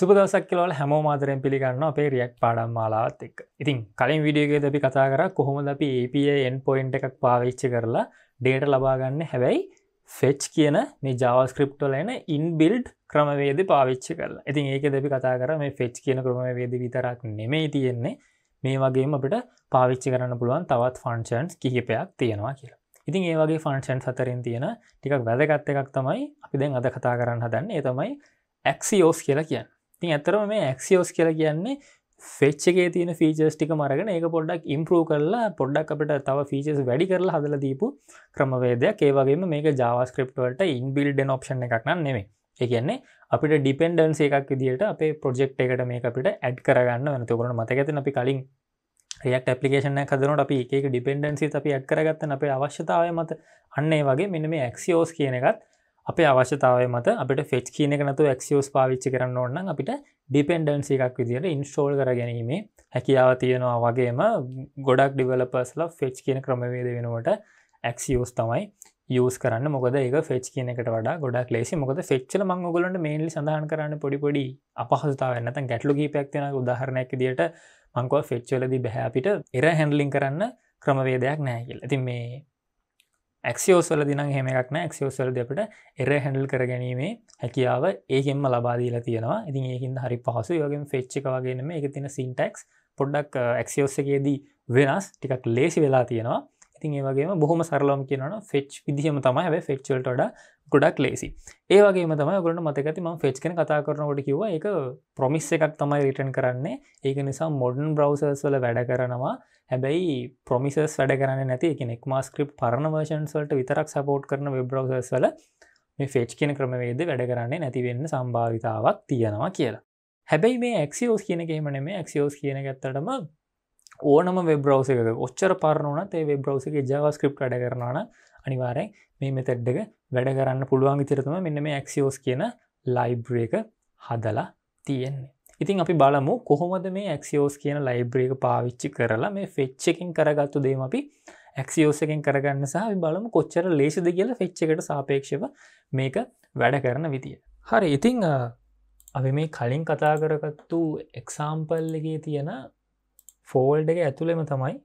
සුපදසක් කියලවල හැම මාතරෙන් පිළිගන්න අපේ රියක් පාඩම් මාලාවත් එක් ඉතින් කලින් විඩියගේ දැි කතා කර කොහොමද අපි APIන් පොයින්් එකක් පාවිච්චි කරලා ඩේට ලබාගන්න හැබැයි ෆෙච් කියන මේ ජාවස්ක්‍රප්ටල එන ඉන්බිල්ඩ් ක්‍රමවේද පාවිච්චි කරලා ඉතින් ඒක දෙපි කතා කර මේ ෆෙච් කියන ක්‍රමවේද විතරක් නෙමේ තියෙන්නේ මේ වගේම අපිට පාවිච්චි කරන්න පුළුවන් තවත් ෆන්ෂන්ස් කිහිපයක් තියෙනවා කියලා ඉතින් ඒ වගේ ෆන්ෂන් සතරෙන් තියෙන ටිකක් වැදගත්ත එකක් තමයි අපි දැන් අද කතා කරන්න හදන්න ඒ තමයි ඇක්සිෝස් කියලා කියන්න ති ඇතරම මේ ඇක්සිෝස් කියර කියන්නේ ෆෙච් එකේ තියෙන ෆීචර්ස් ටික මරගෙන ඒක පොඩ්ඩක් ඉම්පරූ කරලා පොඩ්ඩක් අපට තව ෆීචස් වැඩි කරලා හදල දීපු ක්‍රමවේදයක් ඒවගේම මේක ජාවස්ක්‍රප්ටවලට ඉන්බිල්ඩෙන් ඔප්ෂන් එකක් නම් නෙමේ එකන්නේ අපිට ඩිපෙන්ඩන්ස එකක් විදිට අපේ ප්‍රොජෙක්් එකට මේ අපිට ඇඩ් කරගන්න වනතකරන මතකඇති අපි කලින් රියක් පපිේෂන කදරනට අපි එක ඩිපෙන්ඩන්සි අපි ඇඩ් කරගත්තන අපේ අවශ්‍යතාවය මත අන්නේ වගේ මෙන මේ ඇක්සිෝස් කියන එකත් අපේ අවශ්‍යතාවය මත අපට ෆෙච් කියන නතු ක්සිෝස් පාවිච්චි කරන්න ඕන්න අපිට ඩිපෙන්ඩන්සි එකක් විදිහට ඉන්ස්ටෝල් කර ගැනීමේ හැකියාව තියෙනවා වගේම ගොඩක් ඩිවලපස්ල ෆෙච් කියන ක්‍රමවේද වෙනුවට ඇක්සිියෝස් තමයි යස් කරන්න මොකද ඒක ෆෙච් කියනකට වඩා ගොඩක් ලේසි මොකද ෆෙච්චල මං ගොලට මේලි සඳහන් කරන්න පොඩිපොඩි අපහසතාවන්න තන් ගැටලුගී පැක්තින උදාහරණයක් දිට මංකව ෆෙච්චලද බැහැපිට එර හැන්ඩලිින් කරන්න ක්‍රමවේදයක් නෑ කියල ඇති මේ ක්ෂෝස්වල දින හෙමක්න ක්ෂෝස්වල දෙපට එර හැඩල් කරගැනීමේ හැකියාව ඒකෙන්ම ලබාදීලා තියෙනවා ඉතින් ඒහින් හරි පහසු යෝගෙන් ෆෙච්චික වගේනම එක තින සින්ටෙක්ස් පොඩ්ඩක් ක්ෂෝස්සකේදී uh, වෙනස් ටිකක් ලේසි වෙලා තියෙනවා ඉතින් ඒවගේ බොහොම සරලම කියන ෆෙච් විදිහම තමයි හැ ෆෙච්චල්ට වඩ ගොඩක් ලේසි ඒවගේ තමයි ගොට මතකති ම ෆෙච් කන කතා කරනකොට කිව එක ප්‍රමිස් එකක් තමයි රිටන් කරන්නේ ඒක නිසා මොඩන් බ්‍රවසර්ස් වල වැඩ කරනවා හැබැයි ප්‍රමිසස් වැඩ කරන්න නැති එකෙක් මස්ක්‍රප් පරණ වර්ෂන්ස්වලට විතරක් සපෝට් කරන වෙබ්‍රවසර්ස් වල මේ ෆෙච් කියන ක්‍රමවේද වැඩ කරන්නේ නැතිවෙන්න සම්භාවිතාවක් තියෙනවා කියලා හැබැයි මේ ක්සිෝස් කියන එකෙමන මේ ක්සිෝස් කියන ගත්තටම ඕනම වෙබ්‍රවස එක ඔච්චර පරණවන තේ වෙබ්‍රවස එක ජාවස්ක්‍රප් වැඩ කරනවාන අනිවාරෙන් මේ මෙතැඩ්ඩක වැඩ කරන්න පුළුවන් විතරතුම මෙන්න මේ ඇක්සිෝස් කියන ලයිබ්‍රේක හදලා තියෙන්නේ ඉතින් අපි බලමු කොහොමද මේ ඇක්සිෝස් කියන ලයිබ්‍රේක පාවිච්චි කරලා මේ ෆෙච්චකින් කරගත්තු දේම අපි ඇක්සිෝසකෙන් කරගන්න සහ බලමු කොච්චර ලේසිද කියල ෆෙච්ච එකට සාපේක්ෂව මේක වැඩ කරන විදිය. හරි ඉතිං අපි මේ කලින් කතා කරගත්තු එක්සාම්පල්ලගේ තියෙන ෆෝල්ඩ එක ඇතුළෙම තමයි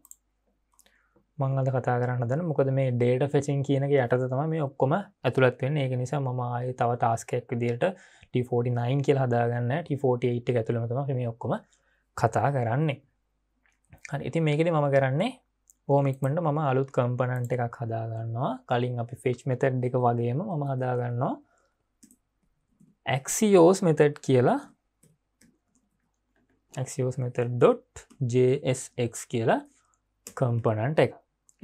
මංගද කතා කරන්න දන මොකද මේ ඩේට ෆෙසින් කියනක යටත තම මේ ඔක්කොම ඇතුළත්වෙන් ඒක නිසා මමයි තව තාස්කෙක් දිට ට49 කියල හදාගන්න ට48 ඇතුළමතම මේ ඔක්කොම කතා කරන්නේ හරි ඉති මේකෙද මම කරන්නේ ඕමික්මට මම අලුත් කම්පනන්ට එකක් හදාගන්නවා කලින් අපි ෆෙච් මෙතට් එක වගේම මම හදාගන්නවා ඇක්සිෝස් මෙතට් කියලා ඇක්සිෝස් මෙතල් ඩොට් ජSX කියලා කම්පනන්ට එක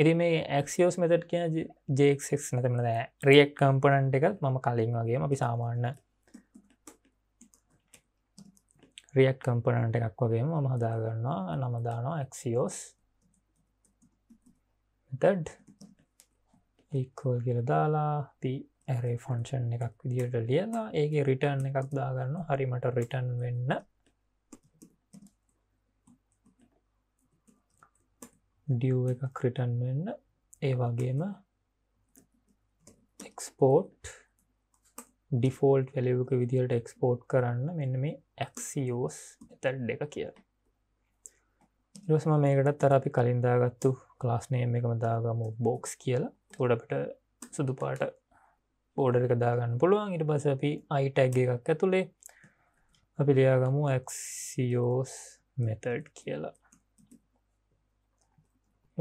එරි මේ ඇක්සිෝස් මෙතට කියන ජෙක් නැතමන රියක් කම්පනන්ට එකත් මම කලින් වගේම අපි සාමාන්‍ය රියක් කම්පනන්ට එකක් වගේම ම හදාගන්නවා නමදානවා ඇක්සිෝස් තඩ් ඉක්කෝල් කියල දාලා ති ඇරේ ෆොන්ෂන් එකක් විදිට ලියලා ඒගේ රිටර්න් එකක් දාගන්න හරිමට රිටන් වෙන්න ඩියව් එක ක්‍රිටන් වෙන්න ඒ වගේම එක්ස්පෝට් ඩිෆෝල්ට් වැලවක විදිහට එක්ස්පෝට් කරන්න මෙන්න මේ ඇක්සිියෝස් එතැල් දෙක කිය ඉරස්ම මේකට තරපි කලින්දාගත්තු ක්ලාස්නයම් එකම දාගම බොක්ස් කියලා ගොඩපට සුදු පාට පෝඩර් එක දාගන්න පුළුවන් ඉට පස අපි අයිටැග් එකක් ඇතුළේ අපි ලියාගමු ඇක්සිියෝස් මෙතඩ් කියලා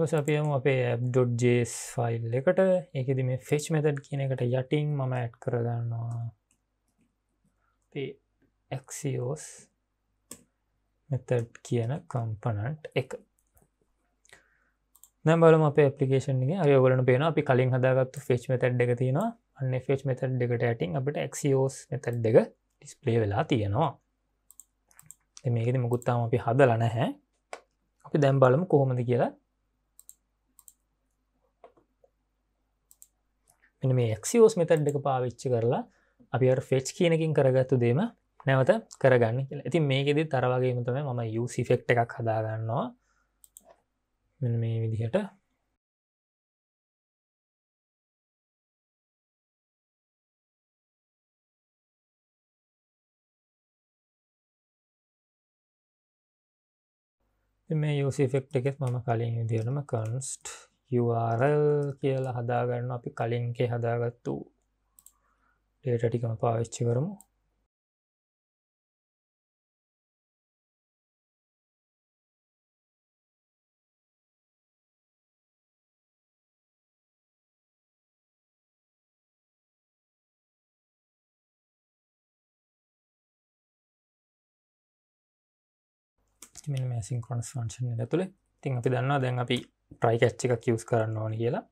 ගොස් අපියම අපේ ඇබ්ඩොඩ්ජස් ෆයිල් එකට එකදි මේ ෆෙච් මෙතඩ් කියන එකට යටින් මම ඇට් කරගන්නවා එක්සිෝස් මෙතඩ් කියන කම්පනට් එක බල පපිේෂන්ගේ අයවලන පේන අපි කලින් හදාගත්තු ෆෙච් මෙතැඩ් එක තියෙනවා අන්න ෆෙච් මෙතඩ් එකට ඇටින් අපට එක්සිෝස් මෙතඩ් එක ඩිස්පලේ වෙලා තියෙනවා මේකෙද මුකුත්තාම අපි හදලනහැ අපි දැම් බලමු කොහොමද කියලා මෙන මේ එක්ෝස් මෙතඩ් එක පාවිච්චි කරලා අපි ෆෙච් කියනකින් කරගත්තු දේම නැවත කරගන්න කියලා ඇති මේකෙදි තරවගේමතම මම යුසිෆෙක්් එකක් හදාගන්නවා මෙ මේ විදිහට මේ යුසිෆෙක්් එකෙත් මම කලින් විදිරම කන්ස්ට් URL කියලා හදාගන්න අපි කලින්ගේ හදාගත්තු ඩේට ටිකම පාවිච්චි කරමු මෙ මේ සිංකොනස් ෆංශන් ඇතුළේ තින් අපි දන්නවා දැන් අපි ට්‍රයි කැච්ච එක කිවස් කරන්න ඕන කියලා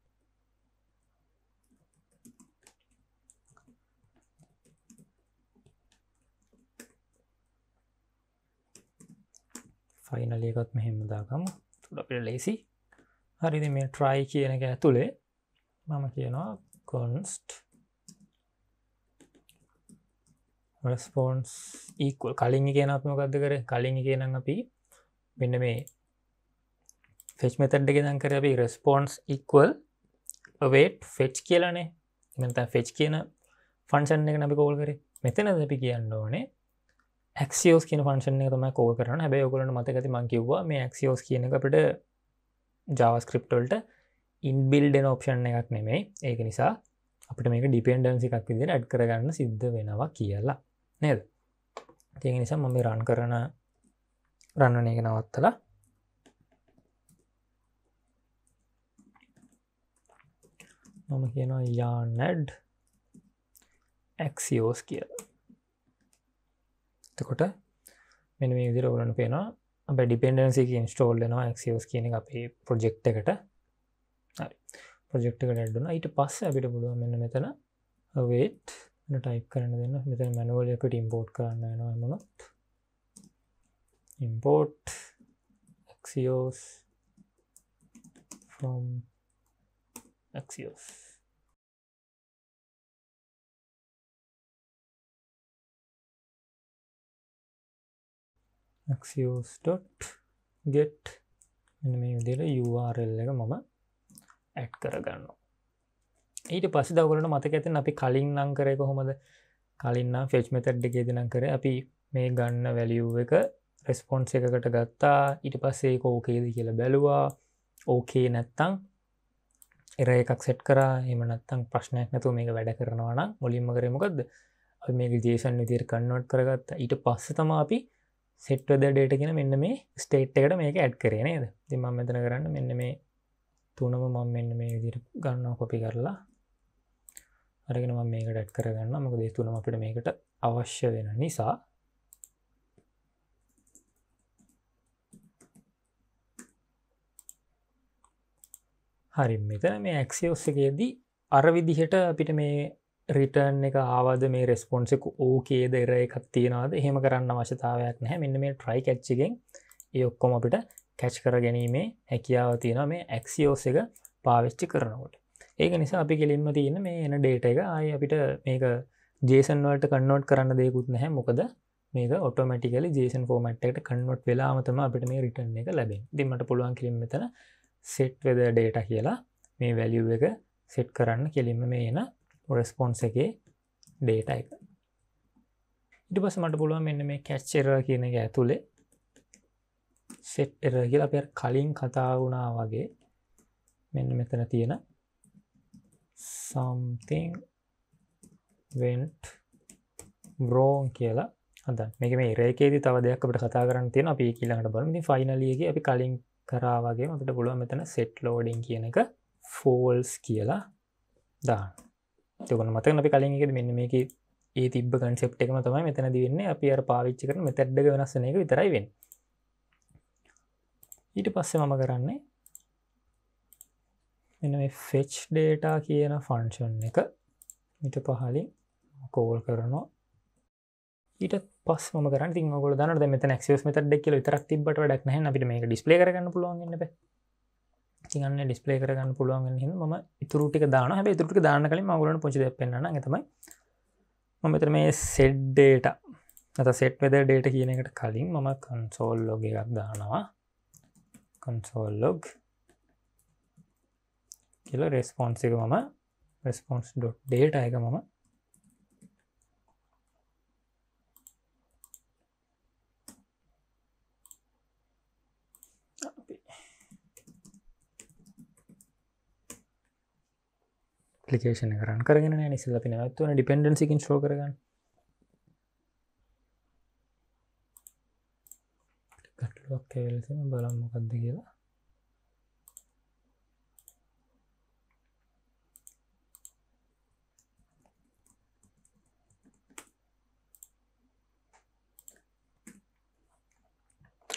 ෆයිනලියකත් මෙහෙම දාගම තුඩ අපට ලේසි හරිදි මේ ට්‍රයි කියන එක ඇතුළේ මම කියනවා කොන්ස්ට් රස්පෝන්ස් ඊකල් කලින් කියනක්මකක්ද කර කලින් කියනම් අපි මෙන්න මේ ෆෙච් මෙතට් එක දන් කර අපි රෙස්පොන්ස් ඉක්වල් වේට් ෆෙච් කියලනේ එමත ෆෙච් කියන ෆන්සන් එක නබි කෝල් කර මෙතන දැපි කියන්න ඕනේ ක්ෝස් කියන ෆන්ශන තම කෝල් කරන හැබ ඔකලන මතකති මං කිව්වා මේ ක්ෝස් කියන එක අපට ජාවස්ක්‍රප්ටල්ට ඉන්බිල්ඩෙන ඔප්ෂන් එකක් නෙමෙයි ඒක නිසා අපට මේක ඩිපෙන්ඩන්සි එකක් විදිර ඇඩ් කරගන්න සිද්ධ වෙනවා කියලා නේද තිය නිසා මම රන් කරන රන්නන එක නවත්තලා මම කියනවා යානඩ් ඇක්සිෝස් කියල තකොට මෙ මේ විදිර ඔලන පේෙනවා අප ඩිපෙන්ඩන්සි ඉන්ස්ටෝල්ලනවා ඇක්සිෝස් කියන අපේ ප්‍රොජෙක්් එකට ප්‍රජෙක්් ඩන ඊට පස්ස අපිට පුළුව මෙන්න මෙතන වේට් ටයි් කරන දෙන්න මෙත මැනුවල එකට ඉම්පෝට් කරන්න නවා මොනොත් import axios from Axios. axios dot get මේ විදිර URL එක මම ඇට් කරගන්න ඊට පසි දවරට මතක ඇතින් අපි කලින් නං කරය කොහොමද කලින්න්න ෆෙච් මෙතට් එක දෙනම් කර අපි මේ ගන්න වැලියූ එක රෙස්පොන්ස් එකකට ගත්තා ඉට පස්සේ ඕකේද කියලා බැලුවා ඕකේ නැත්තං එර එකක් සෙට් කර එමනත්තං ප්‍රශ්නයක් නැතු මේක වැඩ කරනවාන මුලින්ම කරමකක්ද මේක ජේෂන් විදිර කන්නවට් කරගත්ත ඊට පස්ස තම අපි සෙට්වද ඩේටගෙන මෙන්න මේ ස්ටේට් එකට මේක ඇඩ් කරේ නේද දෙමම් මෙතන කරන්න මෙන්න මේ තුනම මම මෙන්න මේ විදිර ගන්නවා කොපි කරලා අරගෙන මේකට ඇඩ් කරගන්න මක දේ තුනම අපට මේකට අවශ්‍ය වෙන නිසා හරි මෙතන මේ ඇක්සිෝස් එකේදී අර විදිහට අපිට මේ රිටර්න් එක ආවද මේ රෙස්පොන්සෙක ඕකේ දෙර එකක් තියෙනවාද හෙම කරන්න අවශ්‍යතාවයක් නැහැ මෙන්න මේ ට්‍රයි කච්චිගෙන් ඒ ඔක්කොම අපිට කැච් කර ගැනීමේ හැකියාව තියෙන මේ ඇක්සිෝස් එක පාවිච්චි කරනකොට ඒක නිසා අපි කෙලින්ම තියෙන මේ එන ඩේට එක ආය අපිට මේක ජේසන් වලට කන්නෝට් කරන්න දෙයකුත් නැහැ මොකද මේක ඔටෝමටිකල ජේසන් ෆෝමට් එකට කන්නොට් වෙලාමතම අපිට මේ රිටන් එක ලැබේ දිමට පුළුවන් කිරින්මතන සෙට් වෙද ඩේට කියලා මේ වැලිය එක සෙට් කරන්න කෙලින්ම මේ එන රෙස්පොන්ස එක ඩේට එක ඉට පස මට පුළුව මෙන්න මේ කැච්චර කියන එක ඇතුළේ සෙට් එර කියලා පෙ කලින් කතා වුණා වගේ මෙන්න මෙතන තියෙන something went wrong කියලා හඳ මේක මේ රේකේද තව දෙයක් අපට කතා කරන්න තියෙන අපි කියලාට බලමින් ෆයිනලියගේ අපි කලින් කරාවගේ මට පුළුව මෙතන සෙට් ලෝඩින් කියන එක ෆෝල්ස් කියලා දා තකන මතක අපි කලින් එකද මෙන්න මේක ඒ තිබ කන්සෙප් එකම තමයි මෙතැන දිවෙන්නේ අපි අර පාවිච්චි කරන මෙතැඩ්ඩ වෙනස්සන එක විතරයි වෙන් ඊට පස්සේ මම කරන්නේ මෙ මේ ෆෙච් ඩේටා කියන ෆන්ෂන් එක මිට පහලින් කෝල් කරනවා ඊටත් පස් ම කර ති ගොල දනට මෙත ක්ෂ මෙත ෙක්කල තරක් තිබට ඩක් න අපිට මේ ඩිස්පලේ කරන්න පුළුවන්ගන්න තිගන්න ඩිස්පලේ කරගන්න පුළුවන්ගන්න ම ඉතුරටික දාන හැ තුරට දාන කලින් මගලන පොචි පෙන්න්න ඇතමයි මෙතර මේ සෙඩ්ඩේට ඇත සෙට් වෙද ඩේට කියන එකට කලින් මම කන්සෝල් ලොග එකක් දානවා කන්සෝල් ලොග් කියල රෙස්පොන්සික මම රෙස්පොන්ස් ඩොට් ඩේට අයක මම පපලිකේෂන කරන් කරගෙන නිසල අපි නැත්වන ඩිපෙන්ඩන්සිකින් ශෝ කරගන්න කටලුවක් ඇවෙලසම බලම්මොකක්ද කියලා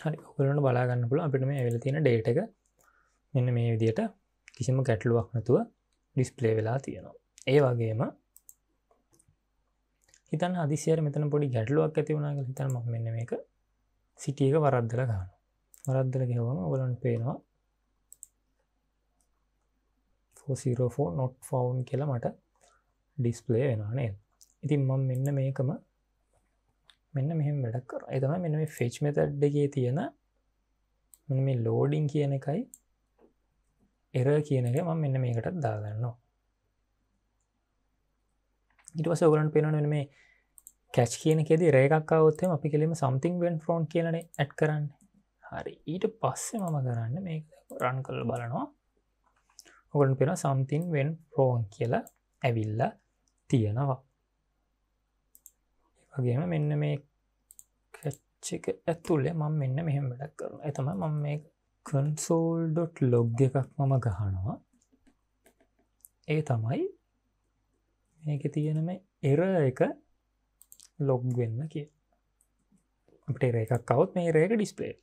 හරි ඔකරට බලාගන්න පුළ අපිට මේ ඇවෙල තියෙන ඩේට එක මෙන්න මේ විදියට කිසිම කැටලුවක් නැතුව ඩිස්පලේ වෙලා තියෙනවා ඒ වගේම හිතන් අදිසියර මෙතන පොඩි ගැටලුවක් ඇති වුණනාග හිතන් ම මෙන්න මේක සිටියක වරද්දල ගන්න වරද්දල ගෙවම ඔලන් පේනවා 404 නොට් ෆවුන් කියලා මට ඩිස්පලේ වෙනනේ ඉතින් මම මෙන්න මේකම මෙන්න මෙහම වැඩක් කර එතම මෙ ෆෙච් මෙතඩ්ඩගේ තියෙන මෙ මේ ලෝඩිං කියන එකයි එර කියන එක ම මෙන්න මේකටත් දාගන්නවා ඉටවස ඔගලන් පෙනන මේ කැච් කියන කෙද රේකක්කවත්තම අපි කෙලීම සම්තිං වෙන් ෆෝන් කියලන ඇත් කරන්න හරි ඊට පස්සේ මම කරන්න මේ රන් කල් බලනවා ඔගලන් පෙන සම්තින් වෙන් ෆෝන් කියලා ඇවිල්ල තියෙනවා වගේම මෙන්න මේ කැච්චික ඇතුලේ මං මෙන්න මෙහෙම වැඩක් කරන එතම මං මේ කන්සෝල්.ලොග් එකක් මම ගහනවා ඒ තමයි මේක තියෙනම එර එක ලොග් වෙන්න කිය අපට එර එකක් කවත් මේ රේක ඩිස්පලේ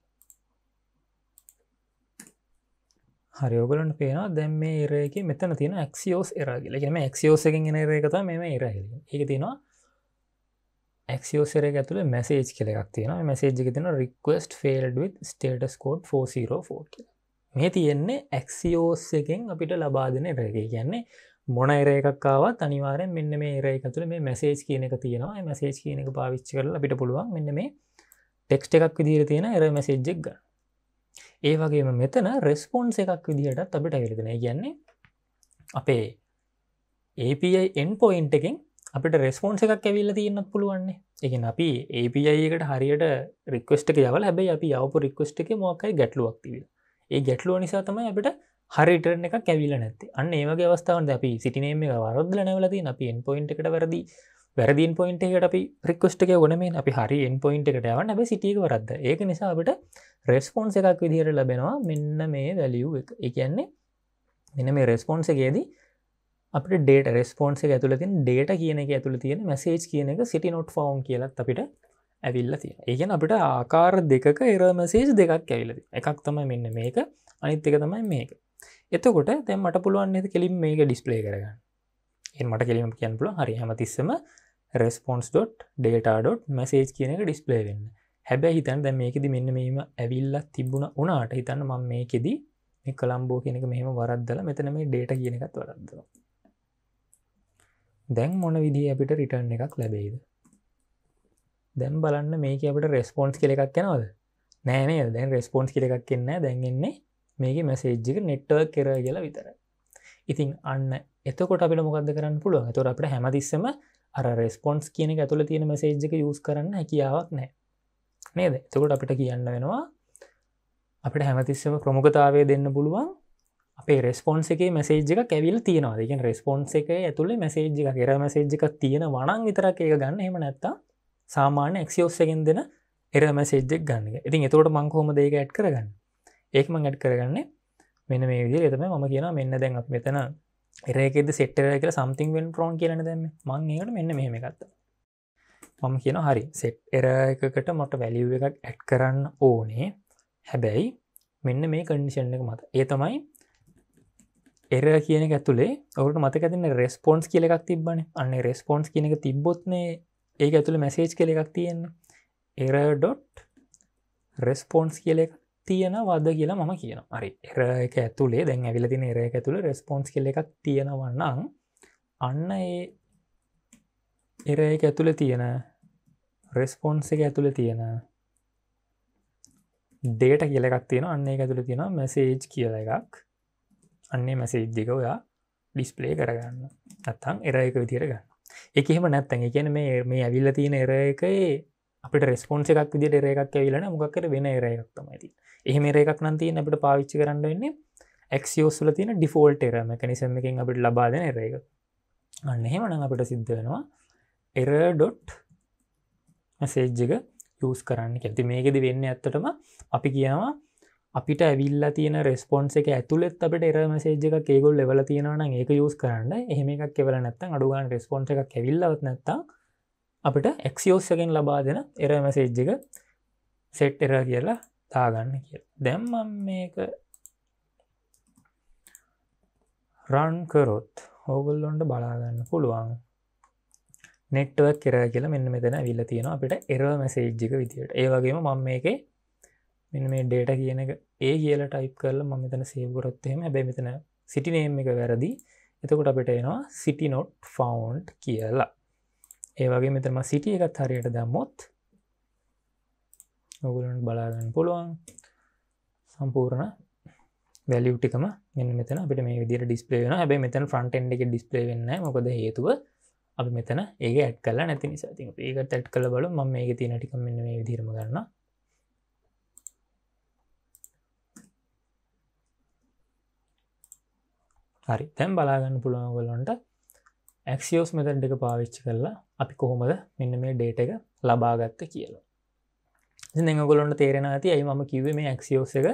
හරිෝගලන් පේන දැම් මේ ඒරයක මෙතන තියෙන ක්සිෝස් එරගල ම ක්සිෝසකින් එන රේකත මෙම ඒරහල එක තියෙනවා ක්ෝසර ඇතුළ මැසේජ් කෙලෙක් තියෙන මැසේජ්ි තින request failed with status code 404 කියලා මේ තියෙන්නේ ඇක්සිෝස් එකෙන් අපිට ලබාදන රැගේ කියන්නේ මොන එරයකක්කාවත් අනිවාරෙන් මෙන්න මේ ඒරයකතුළ මේ මැසේජ් කියන එක තියෙනවා මැසේජ් කියන එක පාවිච්ච කරලා අපිට පුළුවන් මෙන්න මේ ටෙක්ස්ට එකක් විදිර තියෙන එර මැසේජ්ජක්ග ඒ වගේම මෙතන රෙස්පොන්ස් එකක් විදිහටත් අපිට ඇවිලදන කියන්නේ අපේ API එන් පොයින්ට එකෙන් අපිට රෙස්පෝන්ස එකක් ඇවිල්ල තියන්නත් පුළුවන්නේ එකන් අපි API එකට හරියට රික්වස්ට යවල හැබයි අපි යවපු රික්වස්ට එක මොකයි ගැටලුවක් තිවිල් ඒ ගැටලුව නිසා තමයි අපට හරිටරන එක කැවිල නැති අන්න ඒමගේ අවස්ථාවන්ද අපි සිටිනේම වරදල නැවලති අපි එන් පොයින්ට එකට වැරදි වැරදින් පොයින්ට එකට අපි ප්‍රික්වස්ට එක ඕනමේ අපි හරි එන් පොයින්ට එකට යවන්න අප සිටියක වරද ඒක නිසා අපට රෙස්පෝන්ස එකක් විදිහයට ලබෙනවා මෙන්න මේ වැලියූ එක කියන්නේ මෙන මේ රෙස්පෝන්සගේදී අපට ඩේට රෙස්පෝන්ස එක ඇතුළ තින් ඩේට කියන එක ඇතුළ තියෙන මැසේජ් කියන එක සිටි නොට් ෆෝම් කියලත් අපිට ඇවිල්ල තිය ඒගැන අපිට ආකාර දෙකක එරමසේජ් දෙකක් ඇවිලද එකක් තමයි මෙන්න මේක අනිත් එක තමයි මේක එතකොට තැ මට පුළුවන් ඇත කෙලින් මේක ඩිස්පලේ කරගන්න එ මට කෙලිම කියන් පුල හරි හැමතිස්සම response.data.message කියන එක ඩිස්පලේ වෙන්න හැබැ හිතන් දැ මේකෙද මෙන්න මෙම ඇවිල්ල තිබුණ උනාට හිතන්න මං මේකෙදී කළම්බෝ කියනක මෙහම වරද්දල මෙතන මේ ඩේට කියනකත් වරද්දවා දැන් මොන විදි අපිට රිටර්න් එකක් ලැබෙයිද දැම් බලන්න මේක අපට රෙස්පොන්ස් කළ එකක් කෙනවද නෑනේ දැන් රෙස්පොන්ස් කළ එකක් කෙන්න දැන්ගෙන්නේ මේක මැසේජ්ජික නෙට්ටර් කර කියලා විතර ඉතින් අන්න එතකොට අපිට මොකද කරන්න පුළුව තොර අපට හැමතිස්සම අර රෙස්පොන්ස් කියන ඇතුළ තියෙන මසේජ්ජක යස් කරන්න හැකියාවක් නෑ නේද එතකොට අපිට කියන්න වෙනවා අපිට හැමතිස්සම ප්‍රමුඛතාවය දෙන්න පුළුවන් අපේ රෙස්පොන්ස එක මසේජ් එක කැවිල් තියෙනවා දෙකෙන් රෙස්පොන්ස එක ඇතුළේ මසේජ් එක කෙර මසේජ් එකක් තියෙන වනන් විතරක් ඒක ගන්න හෙම නැත්තා සාමාන්‍ය එක්සිෝස්සකෙන් දෙන එර මැසේජ්ජක් ගන්න ඉතින් එතුවට මංකහොම දෙක ඇඩ් කරගන්න ඒකම ඇඩ් කරගන්න මෙන මේ විදි එතම ම කියන මෙන්න දැන් අප මෙතන එරකෙද සෙට්ටරක සම්තිං වෙන් ප්‍රෝන් කියන දැම මං ඒකට මෙන්න මෙහෙම එකත්ත මම කියන හරි සෙට් එර එකකට මොට වැලිව් එකක් ඇඩ් කරන්න ඕනේ හැබැයි මෙන්න මේ කඩිෂන් එක මත ඒ තමයි එර කියන ඇතුලේ ඔවුට මතක තින රෙස්පොන්ස් කියල එකක් තිබන අන්න රෙස්පොන්ස් කියන එක තිබ්බොත්නේ ඒ ඇතුළ මැසේජ් කළ එකක් තියෙන එර ඩොට් රෙස්පොන්ස් කියල එක තියෙන වද කියලා මම කියන අරි එර එක ඇතුළේ දැන් ඇවිල තින එර එක ඇතුළ රෙස්පොන්ස් කළ එකක් තියෙනවන්නම් අන්න ඒ එර එක ඇතුළ තියෙන රෙස්පොන්ස එක ඇතුළ තියෙන ඩේට කියලකක් තියෙන අන්න එක ඇතුළ තියෙන මැසේජ් කියල එකක් අන්නේ මැසේජ්ජික ඔයා ඩිස්පලේ කරගන්න නැත්තං එර එක විදිරගන්න එක එහෙම නැත්තැන් කියන මේ මේ ඇවිල්ල තියෙන එර එකේ අපිට රෙස්පොන්ස එකක් විදි එර එකක් ඇවිලන මොක්කර වෙන එර එකක් තමයිති එහෙම එර එකක් නන්තියෙන් අපට පාවිච්චි කරන්න වෙන්නේ එක්ෝස්ල තින ඩිෆෝල්ට එර මැකනිසම එකින් අපට ලබාදන එර එක අන්න එහෙමන අපට සිද්ධ වෙනවා එර ඩොට් මැසේජ්ජක යස් කරන්න ඇති මේකෙද වෙන්න ඇත්තටම අපි කියනවා අපිට ඇවිල්ලා තියෙන රෙස්පොන්ස එක ඇතුළෙත් අපට එරම සේජක කේගොල් ලෙවල තියෙනන ඒක යස් කරන්න එහෙම එකක් කෙවල නැත්ත අඩුගන් රෙස්පොන්ස එක කෙවිල්ලවත් නැත්තං අපිට එක්සිෝස්සකෙන් ලබා දෙන එරම සේජ්ජක සෙට් එර කියලා තාගන්න කිය දැම්ම මේක රන් කරොත් හෝගල්ලොන්ට බලාගන්න පුළුවන් නෙට්වක් කෙර කියලා මෙන්න මෙතන විල්ල තියෙන අපිට එර මැසේජ්ජික විදිට ඒවගේම මං මේකේ මෙන්න මේ ඩේට කියන එක ඒ කියල ටයිප් කරල ම මෙතන සේවගොරොත්තෙම බැ මෙතන සිටිනේම් එක වැරදි එතකොට අපට එනවා සිටි නොට් ෆවන්් කියලා ඒවගේ මෙතම සිටිය එකත් හරියට දැම්මොත් ඔගුලන් බලාගන්න පුළුවන් සම්පූර්ණ වැලියුටිකම මෙ මෙතන අපට මේ විදිර ඩිස්පලේන හැබ මෙතන ෆ්‍රන්ට් එක ඩිස්පලේ වෙන්න මොකද හේතුව අපි මෙතන ඒ ඇත් කලා නැති නිසා ති ඒකට ඇත් කළ බලු ම මේ තිනටිකම් මෙන්න මේ විදිරම ගන්නා හරි තැම් බලාගන්න පුළුවන්ගොලොන්ට ඇක්සිියෝස් මෙතැන් ටික පාවිච්චි කරලා අපි කොහොමද මෙන්න මේ ඩේට එක ලබාගත්ත කියලා දෙගොලොන්ට තේරෙන ඇති ඇයි ම කිවේ මේ ඇක්සිියෝස එක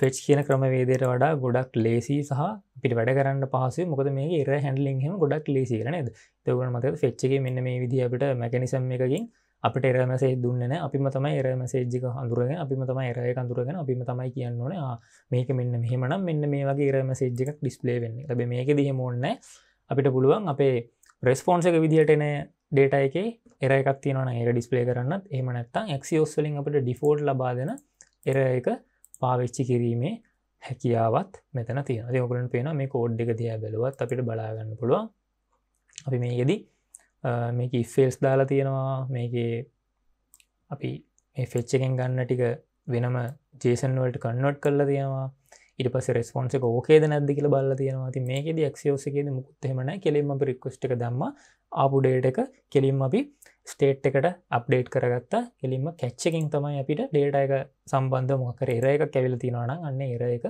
ෆෙච් කියන ක්‍රමවේදයට වඩා ගොඩක් ලේසි සහ පිට වැඩ කරන්න පහස මොකද මේ ඒර හැඩලිින් හෙම ගොඩක් ලේසි කරනද තවගන මත ෆෙච්චගේ මෙන්න මේ විදිියට මැකනිසම් එකකින් අපට එරමසේ දුන්නන අපිම තමයි එරමසේජ්ික හඳුරගෙන අපිම තමයි එරය කඳුරගෙන අපිම තමයි කියන්නන මේක මෙන්න මෙහමනම් මෙන්න මේ වගේ එරමසේජ්ජිකක් ඩිස්පලේ වෙන්නේ ලබ මේක දහ මොන්න අපිට පුළුවන් අපේ ප්‍රෙස්පෝන්සක විදිහටන ඩේට එක එරක් තියන එර ඩිස්පලේ කරන්න එම නැත්තං එක්සිෝස්ලින් අපට ඩිෆෝඩ් ලබාදන එර එක පාවිච්චි කිරීමේ හැකියාවත් මෙතන තියෙන යකරන් පේන මේ කෝඩ් එක තිය බැලුවත් අපිට බලාගන්න පුළුවන් අපි මේකෙදී මේක ඉස්සෙල්ස් දාලා තියෙනවා මේකේ අපි මේ ෆෙච්චකෙන් ගන්න ටික වෙනම ජේසන් වලට කන්නොට් කරලා තියෙනවා ඉට පස රස්පොන්ස ෝකේද නැද්දි කියල බල්ල තියෙනවා ති මේකෙද ක්ෂෝසකේද මුත්හෙමන කෙලින්ම අපි රික්ෂ්ට දම්ම ආපුඩේට එක කෙලින්ම අපි ස්ටේට් එකට අප්ඩේට් කරගත්තා කෙලින්ම කැච්චකින් තමයි අපිට ඩේට එක සම්බන්ධ මොකර එර එක කැවිල තියෙනවාන අන්න එර එක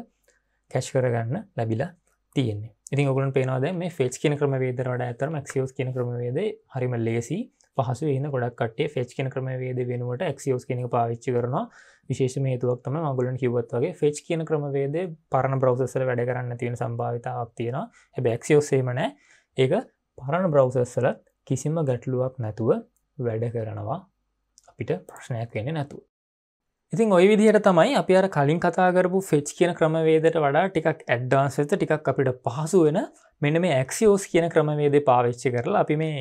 කැශ් කරගන්න ලැබිලා තියන්නේ ඉතින් ඔගුලන් පේනවාද මේ ෆෙච් කියන ක්‍රමවේදරට ඇතර මක්සිියෝස් කියන ක්‍රමවේද හරිම ලේසි පහසු එන්න ගොඩක් කටේ ෆෙච් කියන ක්‍රමවේද වෙනුවට එක්සිියෝස් කෙනෙ පාවිච්චි කරන විශේෂ මේතුවක් තම මගුලන් කිවත්වගේ ෆෙච් කියන ක්‍රමවේද පරණ බ්‍රවසල වැඩ කරන්න තියෙන සම්භාවිතාවක් තියෙන හැබ එක්සිියෝසේමනෑ ඒක පරණ බ්‍රවසස්සලත් කිසිම ගැටලුවක් නැතුව වැඩ කරනවා අපිට ප්‍රශ්නයක් වෙන නැතුව ඉතින් ඔය විදිහට තමයි අපි අර කලින් කතාකරපු ෆෙච් කියන ක්‍රමවේදට වඩා ටිකක් ඇඩ්ඩාන්ස් වෙත ටිකක් අපිට පහසු වෙන මෙන්න මේ ඇක්සිෝස් කියන ක්‍රමවේදේ පාවිච්චි කරලා අපි මේ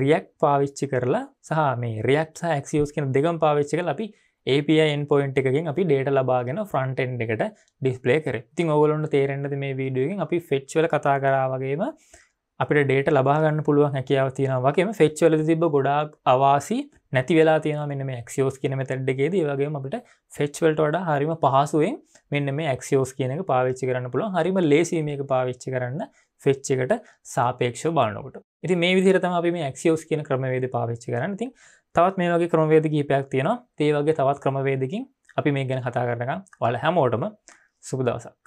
රියක් පාවිච්චි කරලා සහ මේ රියක්් ඇක්සිෝස් කියන දෙගම් පාවිච්චි කල අපි APIන් පොයින්ට් එකකින් අපි ඩේට ලබාගෙන ෆ්‍රන්ටෙන්් එකට ඩිස්පලේ කර ඉතින් ඔවලොන්ට තේරෙන්ද මේ වීඩියගෙන් අපි ෆෙච්වල කතා කරාවගේම අපිට ඩේට ලබාගන්න පුළුවන් හැකියාව තියෙනවාගේම ෆෙච්වල තිබ ගොඩාක් අවාසි නැති වෙලා තියෙන මෙන්න මේ ක්ෂෝස් කියන තැඩ්ඩගේද වගේ අපට ෆෙච්වල්ට වඩ හරිම පහසුවෙන් මෙන්න මේ ක්ෂෝස් කියන එක පාවිච්චි කරන්න පුළුව හරිම ලේසීමක පාවිච්චි කරන්න ෆෙච් එකට සාපේක්ෂ බලනකට ඉති මේ විදිරතම අපි මේ ක්ෂෝස් කියන ක්‍රමවේද පාවිච්චි කරන්න ති තවත් මේ වගේ ක්‍රමවේද ගීපයක් තියෙන ඒේවගේ තවත් ක්‍රමවේදකින් අපි මේ ගැන කතා කරනක වල හැමෝටම සුබදවසක්